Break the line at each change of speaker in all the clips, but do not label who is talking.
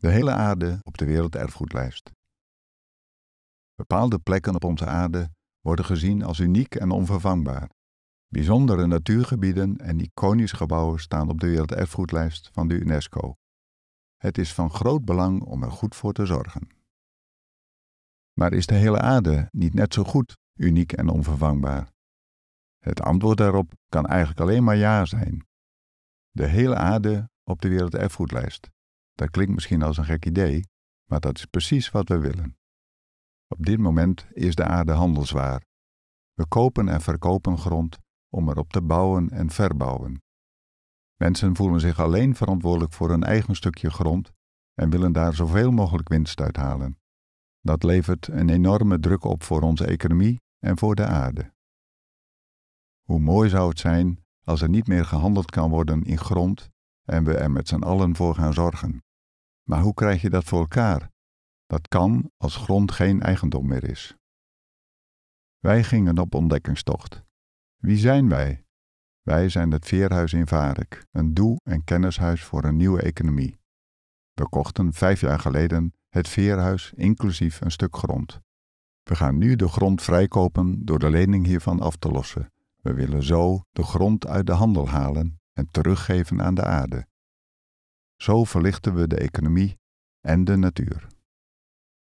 De hele aarde op de werelderfgoedlijst. Bepaalde plekken op onze aarde worden gezien als uniek en onvervangbaar. Bijzondere natuurgebieden en iconische gebouwen staan op de werelderfgoedlijst van de UNESCO. Het is van groot belang om er goed voor te zorgen. Maar is de hele aarde niet net zo goed, uniek en onvervangbaar? Het antwoord daarop kan eigenlijk alleen maar ja zijn. De hele aarde op de werelderfgoedlijst dat klinkt misschien als een gek idee, maar dat is precies wat we willen. Op dit moment is de aarde handelswaar. We kopen en verkopen grond om erop te bouwen en verbouwen. Mensen voelen zich alleen verantwoordelijk voor hun eigen stukje grond en willen daar zoveel mogelijk winst uit halen. Dat levert een enorme druk op voor onze economie en voor de aarde. Hoe mooi zou het zijn als er niet meer gehandeld kan worden in grond en we er met z'n allen voor gaan zorgen? Maar hoe krijg je dat voor elkaar? Dat kan als grond geen eigendom meer is. Wij gingen op ontdekkingstocht. Wie zijn wij? Wij zijn het Veerhuis in Varek, een doel- en kennishuis voor een nieuwe economie. We kochten vijf jaar geleden het Veerhuis inclusief een stuk grond. We gaan nu de grond vrijkopen door de lening hiervan af te lossen. We willen zo de grond uit de handel halen en teruggeven aan de aarde. Zo verlichten we de economie en de natuur.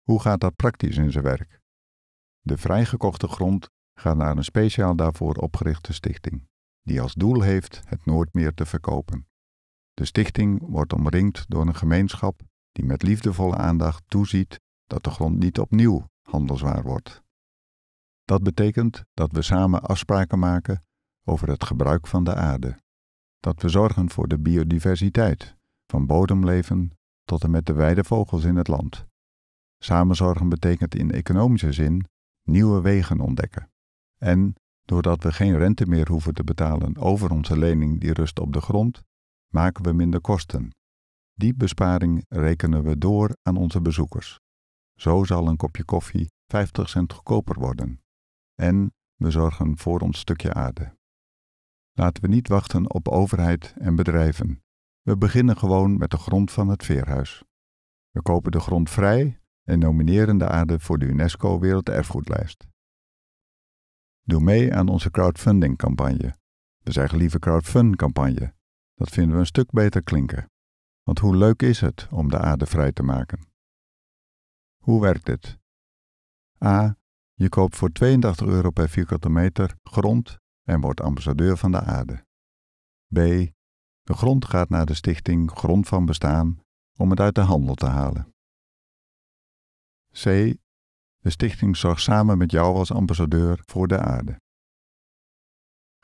Hoe gaat dat praktisch in zijn werk? De vrijgekochte grond gaat naar een speciaal daarvoor opgerichte stichting, die als doel heeft het Noordmeer te verkopen. De stichting wordt omringd door een gemeenschap die met liefdevolle aandacht toeziet dat de grond niet opnieuw handelswaar wordt. Dat betekent dat we samen afspraken maken over het gebruik van de aarde, dat we zorgen voor de biodiversiteit van bodemleven tot en met de weide vogels in het land. Samenzorgen betekent in economische zin nieuwe wegen ontdekken. En doordat we geen rente meer hoeven te betalen over onze lening die rust op de grond, maken we minder kosten. Die besparing rekenen we door aan onze bezoekers. Zo zal een kopje koffie 50 cent goedkoper worden. En we zorgen voor ons stukje aarde. Laten we niet wachten op overheid en bedrijven. We beginnen gewoon met de grond van het veerhuis. We kopen de grond vrij en nomineren de aarde voor de UNESCO Werelderfgoedlijst. Doe mee aan onze crowdfunding-campagne. We zeggen liever crowdfund Dat vinden we een stuk beter klinken. Want hoe leuk is het om de aarde vrij te maken? Hoe werkt dit? A. Je koopt voor 82 euro per vierkante meter grond en wordt ambassadeur van de aarde. B. De grond gaat naar de stichting Grond van Bestaan om het uit de handel te halen. C. De stichting zorgt samen met jou als ambassadeur voor de aarde.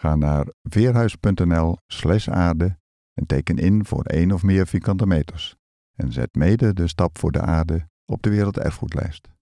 Ga naar veerhuis.nl/slash aarde en teken in voor één of meer vierkante meters. En zet mede de stap voor de aarde op de werelderfgoedlijst.